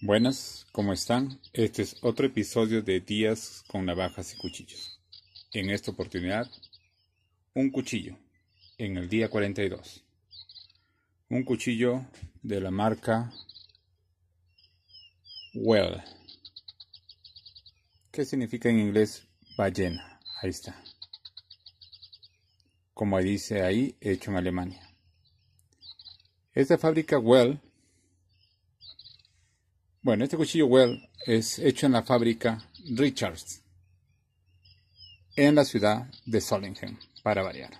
Buenas, ¿cómo están? Este es otro episodio de Días con Navajas y Cuchillos. En esta oportunidad, un cuchillo, en el día 42. Un cuchillo de la marca Well. ¿Qué significa en inglés ballena? Ahí está. Como dice ahí, hecho en Alemania. Esta fábrica Well bueno, este cuchillo Well es hecho en la fábrica Richards, en la ciudad de Solingen, para variar,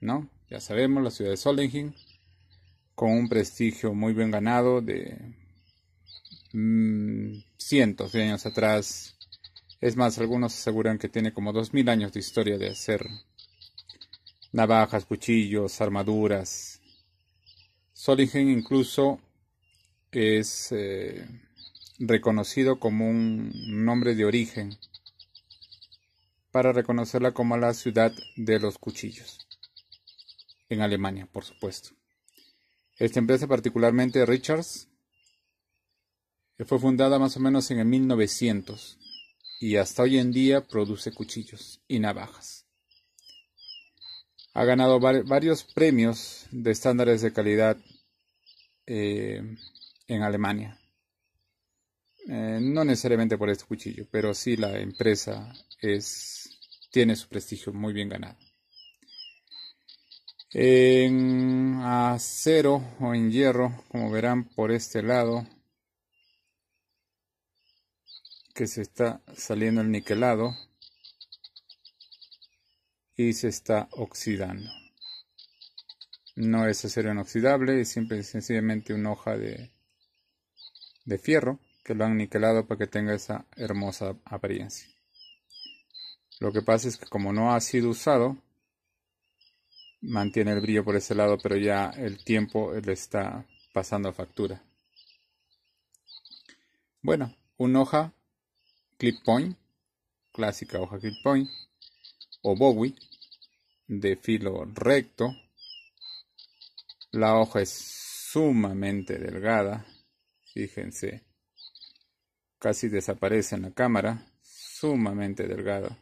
¿no? Ya sabemos, la ciudad de Solingen, con un prestigio muy bien ganado de mm, cientos de años atrás. Es más, algunos aseguran que tiene como dos mil años de historia de hacer navajas, cuchillos, armaduras. Solingen incluso es... Eh, reconocido como un nombre de origen para reconocerla como la ciudad de los cuchillos, en Alemania, por supuesto. Esta empresa, particularmente Richards, fue fundada más o menos en el 1900 y hasta hoy en día produce cuchillos y navajas. Ha ganado varios premios de estándares de calidad eh, en Alemania. Eh, no necesariamente por este cuchillo, pero sí la empresa es, tiene su prestigio muy bien ganado. En acero o en hierro, como verán por este lado, que se está saliendo el niquelado y se está oxidando. No es acero inoxidable, es simple sencillamente una hoja de, de fierro que lo han niquelado para que tenga esa hermosa apariencia. Lo que pasa es que como no ha sido usado, mantiene el brillo por ese lado, pero ya el tiempo le está pasando a factura. Bueno, una hoja clip point, clásica hoja clip point, o bowie, de filo recto. La hoja es sumamente delgada, fíjense, casi desaparece en la cámara, sumamente delgada.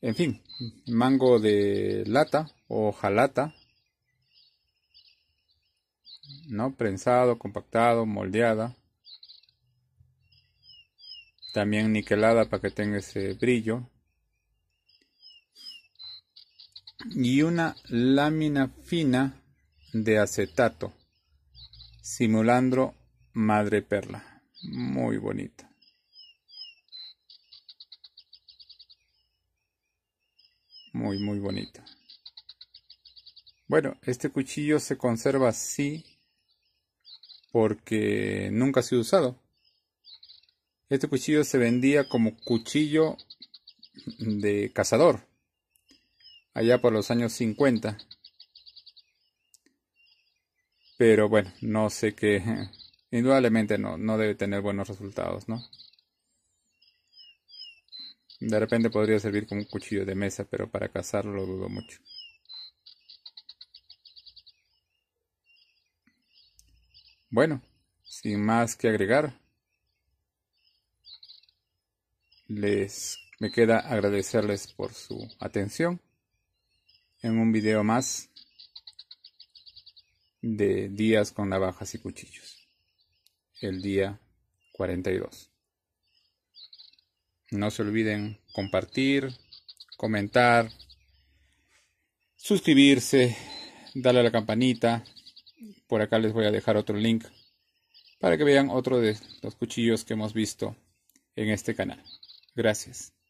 En fin, mango de lata o jalata, ¿no? Prensado, compactado, moldeada. También niquelada para que tenga ese brillo. Y una lámina fina de acetato. Simulandro Madre Perla. Muy bonita. Muy, muy bonita. Bueno, este cuchillo se conserva así porque nunca ha sido usado. Este cuchillo se vendía como cuchillo de cazador allá por los años 50. Pero bueno, no sé qué. Indudablemente no, debe tener buenos resultados, ¿no? De repente podría servir como un cuchillo de mesa, pero para cazarlo lo dudo mucho. Bueno, sin más que agregar, les me queda agradecerles por su atención en un video más de días con navajas y cuchillos. El día 42. No se olviden compartir, comentar, suscribirse, darle a la campanita. Por acá les voy a dejar otro link para que vean otro de los cuchillos que hemos visto en este canal. Gracias.